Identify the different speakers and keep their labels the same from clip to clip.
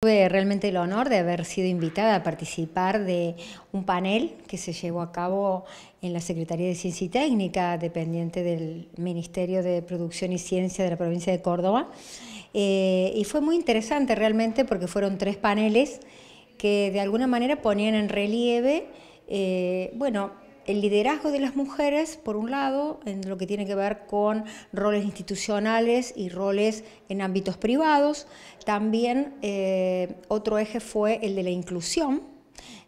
Speaker 1: Tuve realmente el honor de haber sido invitada a participar de un panel que se llevó a cabo en la Secretaría de Ciencia y Técnica, dependiente del Ministerio de Producción y Ciencia de la provincia de Córdoba. Eh, y fue muy interesante realmente porque fueron tres paneles que de alguna manera ponían en relieve, eh, bueno, el liderazgo de las mujeres, por un lado, en lo que tiene que ver con roles institucionales y roles en ámbitos privados. También eh, otro eje fue el de la inclusión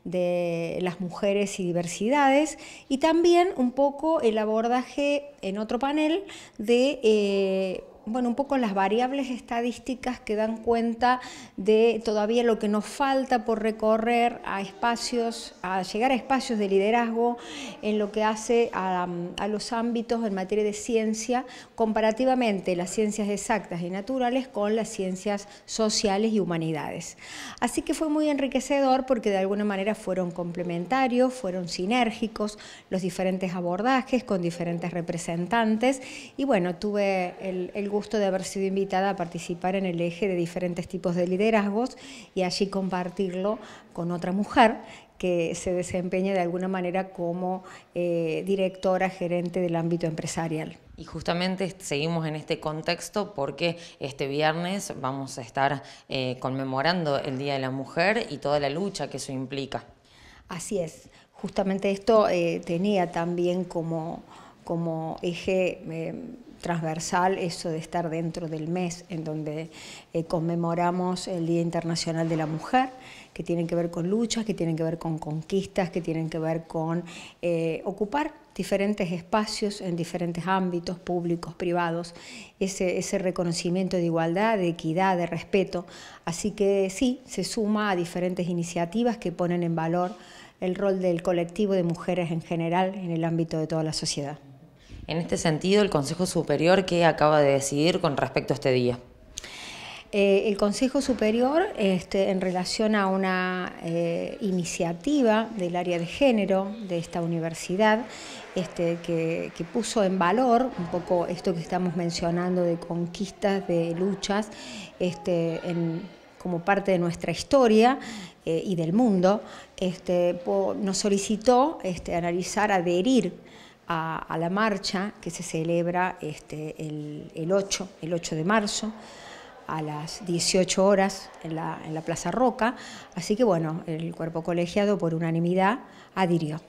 Speaker 1: de las mujeres y diversidades y también un poco el abordaje en otro panel de eh, bueno, un poco las variables estadísticas que dan cuenta de todavía lo que nos falta por recorrer a espacios, a llegar a espacios de liderazgo en lo que hace a, los ámbitos en materia de ciencia, comparativamente las ciencias exactas y naturales con las ciencias sociales y humanidades. Así que fue muy enriquecedor porque de alguna manera fueron complementarios, fueron sinérgicos los diferentes abordajes con diferentes representantes y bueno, tuve el gusto gusto de haber sido invitada a participar en el eje de diferentes tipos de liderazgos y allí compartirlo con otra mujer que se desempeña de alguna manera como eh, directora, gerente del ámbito empresarial.
Speaker 2: Y justamente seguimos en este contexto porque este viernes vamos a estar eh, conmemorando el Día de la Mujer y toda la lucha que eso implica.
Speaker 1: Así es, justamente esto eh, tenía también como, como eje transversal eso de estar dentro del mes en donde eh, conmemoramos el Día Internacional de la Mujer, que tiene que ver con luchas, que tienen que ver con conquistas, que tienen que ver con eh, ocupar diferentes espacios en diferentes ámbitos públicos, privados, ese reconocimiento de igualdad, de equidad, de respeto. Así que sí, se suma a diferentes iniciativas que ponen en valor el rol del colectivo de mujeres en general en el ámbito de toda la sociedad
Speaker 2: en este sentido el Consejo Superior qué acaba de decidir con respecto a este día?
Speaker 1: Eh, el Consejo Superior, este, en relación a una eh, iniciativa del área de género de esta universidad, este, que, puso en valor un poco esto que estamos mencionando de conquistas, de luchas, este, como parte de nuestra historia eh, y del mundo, este, nos solicitó analizar, adherir a, la marcha que se celebra este, el, 8, el de marzo a las 18 horas en la Plaza Roca. Así que bueno, el cuerpo colegiado por unanimidad adhirió.